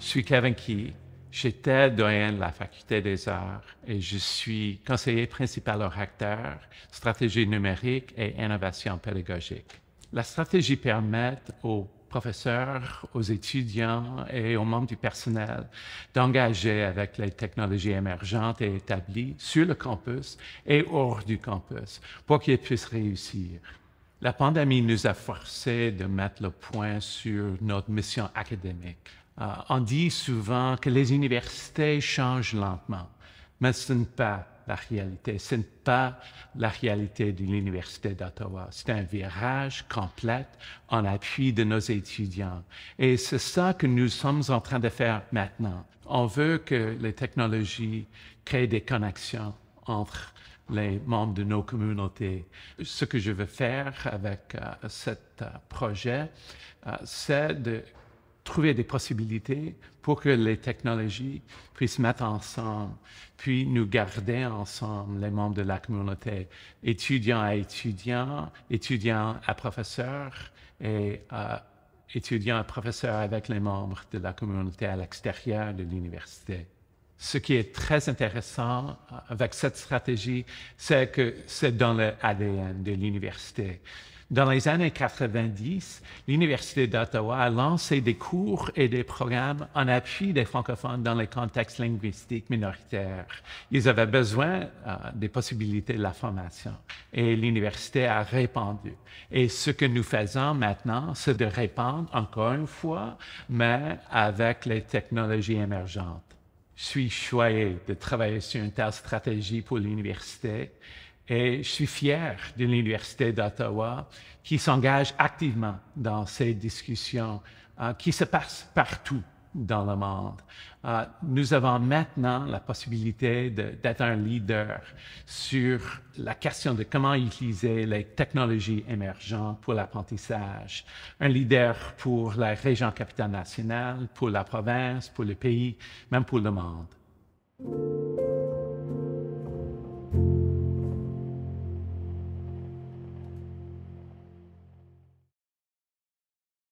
Je suis Kevin Key. J'étais doyen de la Faculté des arts et je suis conseiller principal recteur, stratégie numérique et innovation pédagogique. La stratégie permet aux professeurs, aux étudiants et aux membres du personnel d'engager avec les technologies émergentes et établies sur le campus et hors du campus pour qu'ils puissent réussir. La pandémie nous a forcé de mettre le point sur notre mission académique. Euh, on dit souvent que les universités changent lentement, mais ce n'est pas la réalité. Ce n'est pas la réalité de l'Université d'Ottawa. C'est un virage complet en appui de nos étudiants. Et c'est ça que nous sommes en train de faire maintenant. On veut que les technologies créent des connexions entre les membres de nos communautés. Ce que je veux faire avec ce euh, cet euh, projet, euh, c'est de trouver des possibilités pour que les technologies puissent mettre ensemble, puis nous garder ensemble, les membres de la communauté, étudiants à étudiants, étudiants à professeurs et étudiant euh, étudiants à professeurs avec les membres de la communauté à l'extérieur de l'université. Ce qui est très intéressant euh, avec cette stratégie, c'est que c'est dans l'ADN de l'université. Dans les années 90, l'Université d'Ottawa a lancé des cours et des programmes en appui des francophones dans les contextes linguistiques minoritaires. Ils avaient besoin euh, des possibilités de la formation et l'université a répandu. Et ce que nous faisons maintenant, c'est de répandre encore une fois, mais avec les technologies émergentes. Je suis choyé de travailler sur une telle stratégie pour l'université et je suis fier de l'Université d'Ottawa qui s'engage activement dans ces discussions euh, qui se passent partout dans le monde. Euh, nous avons maintenant la possibilité d'être un leader sur la question de comment utiliser les technologies émergentes pour l'apprentissage, un leader pour la région capitale nationale, pour la province, pour le pays, même pour le monde.